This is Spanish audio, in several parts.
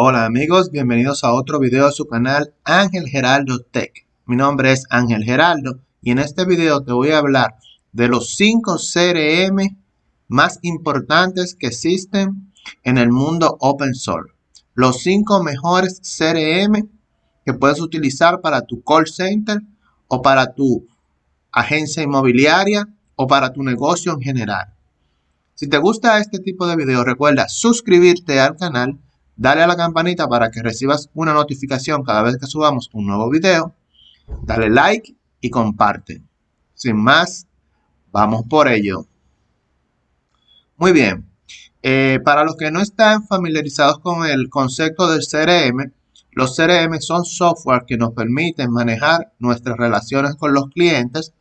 Hola amigos, bienvenidos a otro video de su canal Ángel Geraldo Tech. Mi nombre es Ángel Geraldo y en este video te voy a hablar de los 5 CRM más importantes que existen en el mundo open source. Los 5 mejores CRM que puedes utilizar para tu call center o para tu agencia inmobiliaria o para tu negocio en general. Si te gusta este tipo de videos, recuerda suscribirte al canal Dale a la campanita para que recibas una notificación cada vez que subamos un nuevo video. Dale like y comparte. Sin más, vamos por ello. Muy bien. Eh, para los que no están familiarizados con el concepto del CRM, los CRM son software que nos permiten manejar nuestras relaciones con los clientes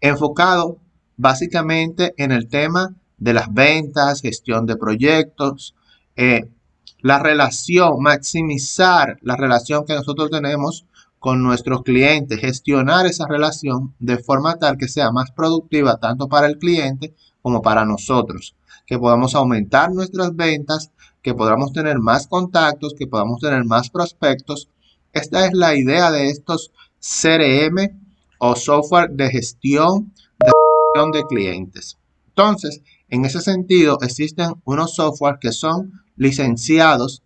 enfocado básicamente en el tema de las ventas, gestión de proyectos, eh, la relación, maximizar la relación que nosotros tenemos con nuestros clientes, gestionar esa relación de forma tal que sea más productiva tanto para el cliente como para nosotros, que podamos aumentar nuestras ventas, que podamos tener más contactos, que podamos tener más prospectos. Esta es la idea de estos CRM o software de gestión de, clientes. Entonces, en ese sentido, existen unos software que son licenciados,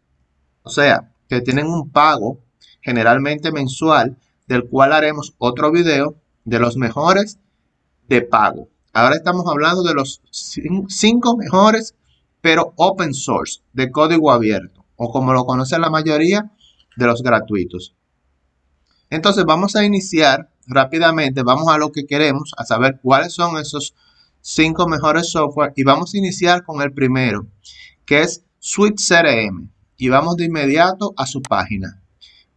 o sea, que tienen un pago generalmente mensual, del cual haremos otro video de los mejores de pago. Ahora estamos hablando de los cinco mejores, pero open source, de código abierto, o como lo conoce la mayoría de los gratuitos. Entonces vamos a iniciar rápidamente, vamos a lo que queremos, a saber cuáles son esos cinco mejores software y vamos a iniciar con el primero, que es Suite CRM y vamos de inmediato a su página.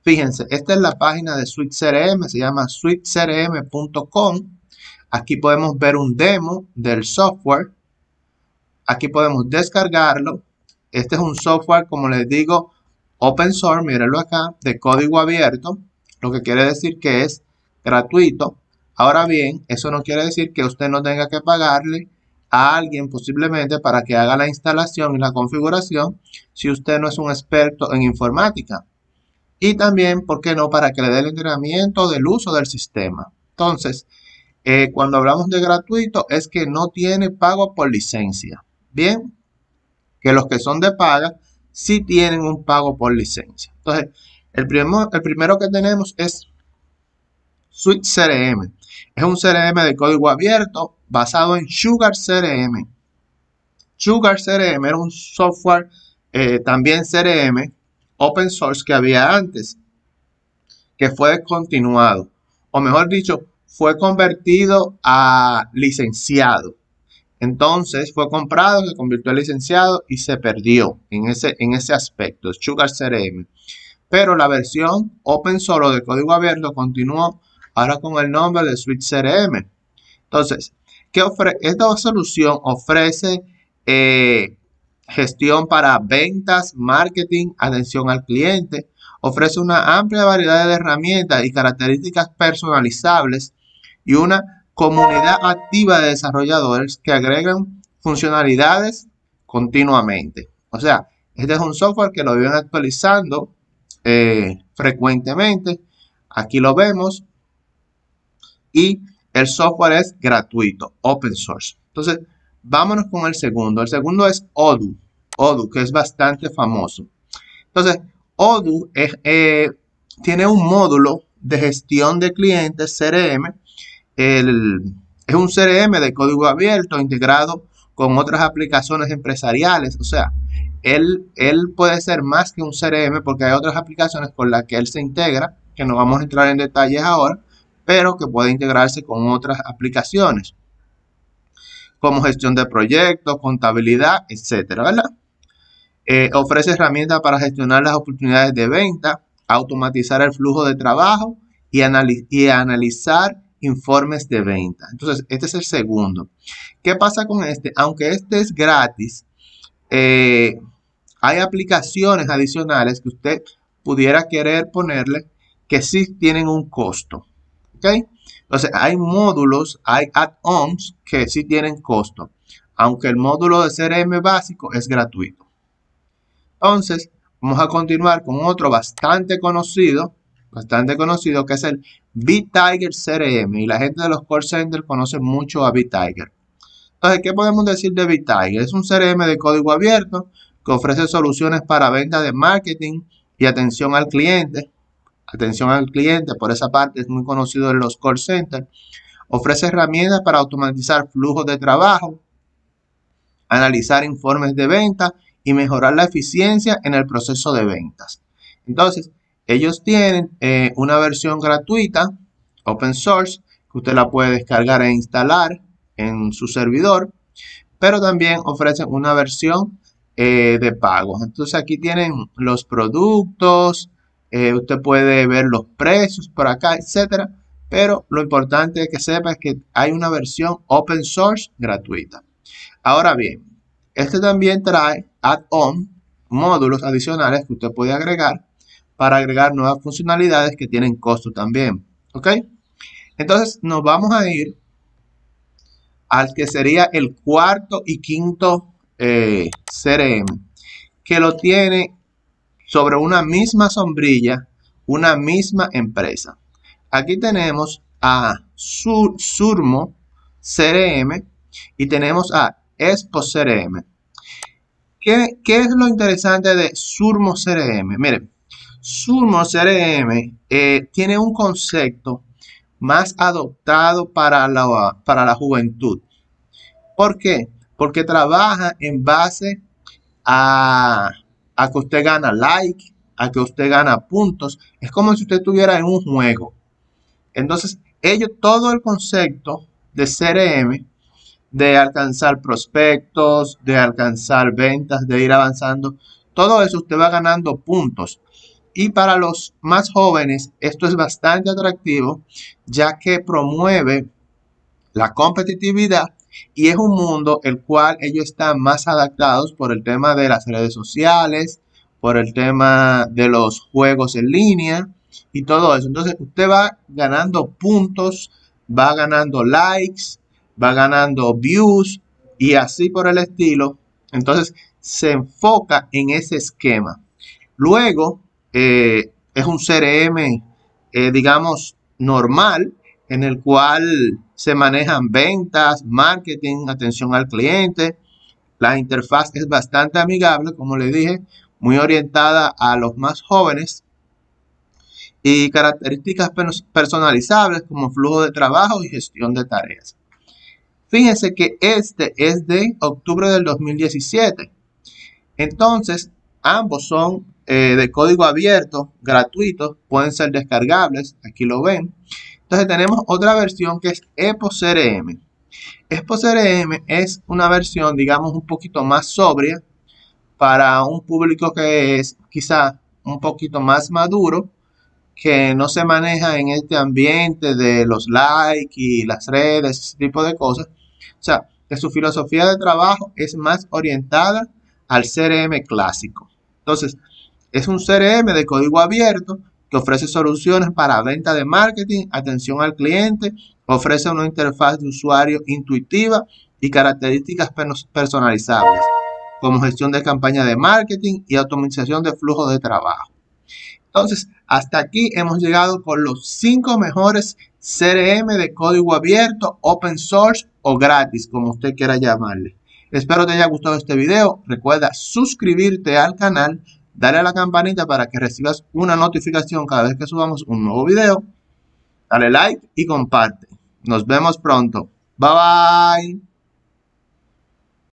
Fíjense, esta es la página de Suite CRM, se llama suitecrm.com. Aquí podemos ver un demo del software. Aquí podemos descargarlo. Este es un software, como les digo, open source, mírenlo acá, de código abierto, lo que quiere decir que es gratuito. Ahora bien, eso no quiere decir que usted no tenga que pagarle a alguien posiblemente para que haga la instalación y la configuración si usted no es un experto en informática. Y también, ¿por qué no?, para que le dé el entrenamiento del uso del sistema. Entonces, eh, cuando hablamos de gratuito es que no tiene pago por licencia. Bien, que los que son de paga sí tienen un pago por licencia. Entonces, el, el primero que tenemos es Suite CRM. Es un CRM de código abierto basado en Sugar CRM. Sugar CRM era un software eh, también CRM open source que había antes, que fue descontinuado, o mejor dicho, fue convertido a licenciado. Entonces fue comprado, se convirtió en licenciado y se perdió en ese, en ese aspecto, Sugar CRM. Pero la versión open source de código abierto continuó ahora con el nombre de Switch CRM. Entonces, esta solución ofrece eh, gestión para ventas, marketing, atención al cliente. Ofrece una amplia variedad de herramientas y características personalizables y una comunidad activa de desarrolladores que agregan funcionalidades continuamente. O sea, este es un software que lo vienen actualizando eh, frecuentemente. Aquí lo vemos. Y el software es gratuito, open source. Entonces, vámonos con el segundo. El segundo es Odoo. Odoo, que es bastante famoso. Entonces, Odoo eh, tiene un módulo de gestión de clientes CRM. es un CRM de código abierto integrado con otras aplicaciones empresariales. O sea, él, él puede ser más que un CRM porque hay otras aplicaciones con las que él se integra, que no vamos a entrar en detalles ahora pero que puede integrarse con otras aplicaciones, como gestión de proyectos, contabilidad, etcétera, ¿verdad? Eh, ofrece herramientas para gestionar las oportunidades de venta, automatizar el flujo de trabajo y, analizar informes de venta. Entonces, este es el segundo. ¿Qué pasa con este? Aunque este es gratis, eh, hay aplicaciones adicionales que usted pudiera querer ponerle que sí tienen un costo. Entonces, hay módulos, hay add-ons que sí tienen costo, aunque el módulo de CRM básico es gratuito. Entonces, vamos a continuar con otro bastante conocido, bastante conocido, que es el BitTiger CRM. Y la gente de los call centers conoce mucho a BitTiger. Entonces, ¿qué podemos decir de BitTiger? Es un CRM de código abierto que ofrece soluciones para venta de marketing y atención al cliente atención al cliente, por esa parte es muy conocido en los call centers, ofrece herramientas para automatizar flujos de trabajo, analizar informes de venta y mejorar la eficiencia en el proceso de ventas. Entonces, ellos tienen eh, una versión gratuita, open source, que usted la puede descargar e instalar en su servidor, pero también ofrecen una versión eh, de pagos. Entonces aquí tienen los productos, eh, usted puede ver los precios por acá, etcétera. Pero lo importante es que sepa es que hay una versión open source gratuita. Ahora bien, este también trae add-on módulos adicionales que usted puede agregar para agregar nuevas funcionalidades que tienen costo también. ¿Ok? Entonces nos vamos a ir al que sería el cuarto y quinto eh, CRM, que lo tiene sobre una misma sombrilla, una misma empresa. Aquí tenemos a Surmo CRM y tenemos a Expo CRM. ¿Qué, es lo interesante de Surmo CRM? Miren, Surmo CRM eh, tiene un concepto más adoptado para la, para la juventud. ¿Por qué? Porque trabaja en base a a que usted gana like, a que usted gana puntos. Es como si usted estuviera en un juego. Entonces, ello todo el concepto de CRM, de alcanzar prospectos, de alcanzar ventas, de ir avanzando, todo eso usted va ganando puntos. Y para los más jóvenes, esto es bastante atractivo, ya que promueve la competitividad y es un mundo el cual ellos están más adaptados por el tema de las redes sociales, por el tema de los juegos en línea y todo eso. Entonces usted va ganando puntos, va ganando likes, va ganando views y así por el estilo. Entonces se enfoca en ese esquema. Luego eh, es un CRM, eh, digamos, normal, en el cual se manejan ventas, marketing, atención al cliente. La interfaz es bastante amigable, como le dije, muy orientada a los más jóvenes y características personalizables como flujo de trabajo y gestión de tareas. Fíjense que este es de octubre del 2017. Entonces, ambos son eh, de código abierto, gratuitos, pueden ser descargables, aquí lo ven. Entonces tenemos otra versión que es EpoCRM. EpoCRM es una versión, digamos, un poquito más sobria para un público que es quizá un poquito más maduro, que no se maneja en este ambiente de los likes y las redes, ese tipo de cosas. O sea, que su filosofía de trabajo es más orientada al CRM clásico. Entonces, es un CRM de código abierto que ofrece soluciones para venta de marketing, atención al cliente, ofrece una interfaz de usuario intuitiva y características personalizables, como gestión de campaña de marketing y automatización de flujo de trabajo. Entonces, hasta aquí hemos llegado con los 5 mejores CRM de código abierto, open source o gratis, como usted quiera llamarle. Espero te haya gustado este video. Recuerda suscribirte al canal dale a la campanita para que recibas una notificación cada vez que subamos un nuevo video. Dale like y comparte. Nos vemos pronto. Bye bye.